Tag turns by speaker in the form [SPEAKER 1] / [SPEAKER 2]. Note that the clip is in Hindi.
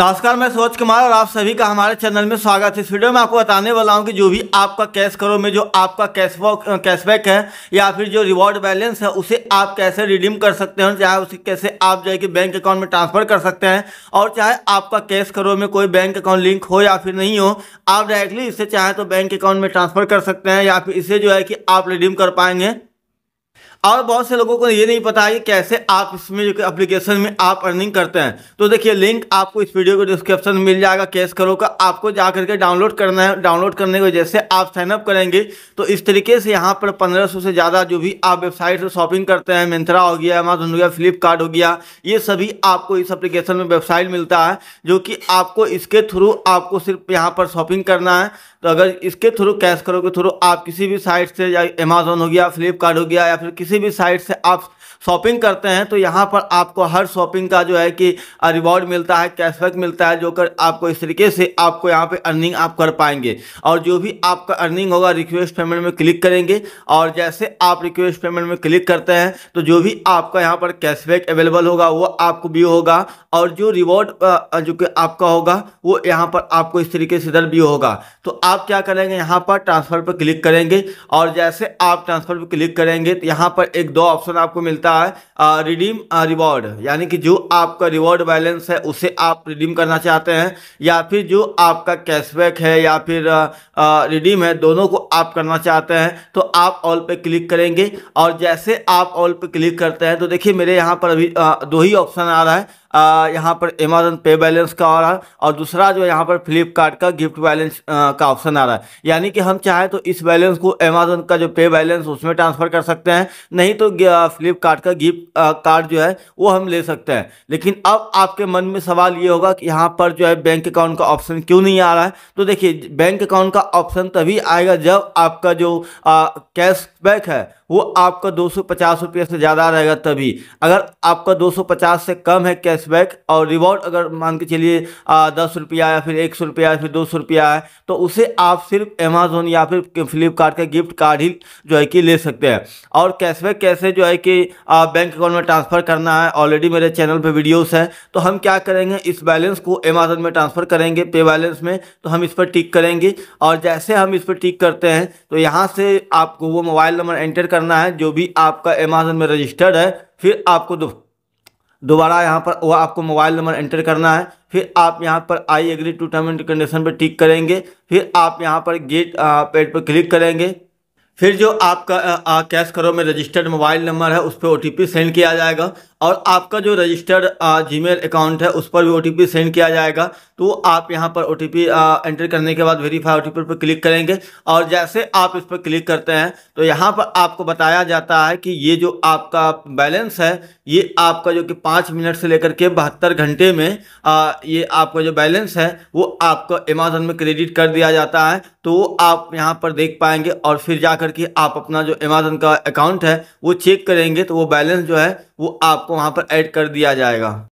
[SPEAKER 1] नमस्कार मैं सूरज कुमार और आप सभी का हमारे चैनल में स्वागत है इस वीडियो में आपको बताने वाला हूं कि जो भी आपका कैश करो में जो आपका कैश कैशबैक है या फिर जो रिवॉर्ड बैलेंस है उसे आप कैसे रिडीम कर सकते हैं चाहे उसे कैसे आप जो है कि बैंक अकाउंट में ट्रांसफर कर सकते हैं और चाहे आपका कैश करो में कोई बैंक अकाउंट लिंक हो या फिर नहीं हो आप डायरेक्टली इसे चाहे तो बैंक अकाउंट में ट्रांसफर कर सकते हैं या फिर इसे जो है कि आप रिडीम कर पाएंगे और बहुत से लोगों को ये नहीं पता है कि कैसे आप इसमें जो एप्लीकेशन में आप अर्निंग करते हैं तो देखिए लिंक आपको इस वीडियो को डिस्क्रिप्शन में मिल जाएगा कैश करो का आपको जा करके डाउनलोड करना है डाउनलोड करने की वजह से आप साइनअप करेंगे तो इस तरीके से यहाँ पर पंद्रह से ज़्यादा जो भी आप वेबसाइट से शॉपिंग करते हैं मिंत्रा हो गया अमेजोन हो गया फ्लिपकार्ट हो गया ये सभी आपको इस अप्लीकेशन में वेबसाइट मिलता है जो कि आपको इसके थ्रू आपको सिर्फ यहाँ पर शॉपिंग करना है तो अगर इसके थ्रू कैश करो के थ्रू आप किसी भी साइट से या अमेजोन हो गया फ्लिपकार्ट हो गया या फिर किसी किसी भी साइट से आप शॉपिंग करते हैं तो यहाँ पर आपको हर शॉपिंग का जो है कि रिवॉर्ड मिलता है कैशबैक मिलता है जो कर आपको इस तरीके से आपको यहाँ पे अर्निंग आप कर पाएंगे और जो भी आपका अर्निंग होगा रिक्वेस्ट पेमेंट में क्लिक करेंगे और जैसे आप रिक्वेस्ट पेमेंट में क्लिक करते हैं तो जो भी आपका यहाँ पर कैशबैक अवेलेबल होगा वो आपको भी होगा और जो रिवॉर्ड जो कि आपका होगा वो यहाँ पर आपको इस तरीके से इधर भी होगा तो आप क्या करेंगे यहाँ पर ट्रांसफ़र पर क्लिक करेंगे और जैसे आप ट्रांसफ़र पर क्लिक करेंगे तो यहाँ पर पर एक दो ऑप्शन आपको मिलता है रिडीम रिवॉर्ड यानी कि जो आपका रिवॉर्ड बैलेंस है उसे आप रिडीम करना चाहते हैं या फिर जो आपका कैशबैक है या फिर रिडीम है दोनों को आप करना चाहते हैं तो आप ऑल पे क्लिक करेंगे और जैसे आप ऑल पे क्लिक करते हैं तो देखिए मेरे यहाँ पर अभी दो ही ऑप्शन आ रहा है यहाँ पर अमेजन पे बैलेंस का आ रहा है और दूसरा जो यहाँ पर फ्लिपकार्ट का गिफ्ट बैलेंस का ऑप्शन आ रहा है यानी कि हम चाहें तो इस बैलेंस को अमेजन का जो पे बैलेंस उसमें ट्रांसफ़र कर सकते हैं नहीं तो फ्लिपकार्ट का गिफ्ट कार्ड जो है वो हम ले सकते हैं लेकिन अब आपके मन में सवाल ये होगा कि यहाँ पर जो है बैंक अकाउंट का ऑप्शन क्यों नहीं आ रहा है तो देखिए बैंक अकाउंट का ऑप्शन तभी आएगा जब आपका जो कैशबैक है वो आपका दो सौ पचास रुपये से ज़्यादा रहेगा तभी अगर आपका दो सौ पचास से कम है कैशबैक और रिवॉर्ड अगर मान के चलिए दस रुपया या फिर एक सौ रुपया या फिर दो सौ रुपया है तो उसे आप सिर्फ अमेज़ोन या फिर फ्लिपकार्ट का गिफ्ट कार्ड ही जो है कि ले सकते हैं और कैशबैक कैसे जो है कि बैंक अकाउंट में ट्रांसफ़र करना है ऑलरेडी मेरे चैनल पर वीडियोज़ हैं तो हम क्या करेंगे इस बैलेंस को अमेज़ोन में ट्रांसफ़र करेंगे पे बैलेंस में तो हम इस पर टिक करेंगे और जैसे हम इस पर टिक करते हैं तो यहाँ से आपको वो मोबाइल नंबर एंटर करना है जो भी आपका अमेजन में रजिस्टर्ड है फिर आपको दो दोबारा यहाँ पर वह आपको मोबाइल नंबर एंटर करना है फिर आप यहाँ पर I agree to term and condition पर टिक करेंगे फिर आप यहाँ पर गेट पेड पर क्लिक करेंगे फिर जो आपका कैश करो में रजिस्टर्ड मोबाइल नंबर है उस पर ओ सेंड किया जाएगा और आपका जो रजिस्टर्ड जीमेल अकाउंट है उस पर भी ओ सेंड किया जाएगा तो आप यहाँ पर ओ एंटर करने के बाद वेरीफाई ओ पर क्लिक करेंगे और जैसे आप इस पर क्लिक करते हैं तो यहाँ पर आपको बताया जाता है कि ये जो आपका बैलेंस है ये आपका जो कि पाँच मिनट से लेकर के बहत्तर घंटे में आ, ये आपका जो बैलेंस है वो आपको अमेजोन में क्रेडिट कर दिया जाता है तो आप यहाँ पर देख पाएंगे और फिर जा करके आप अपना जो अमेजोन का अकाउंट है वो चेक करेंगे तो वो बैलेंस जो है वो आपको वहाँ पर ऐड कर दिया जाएगा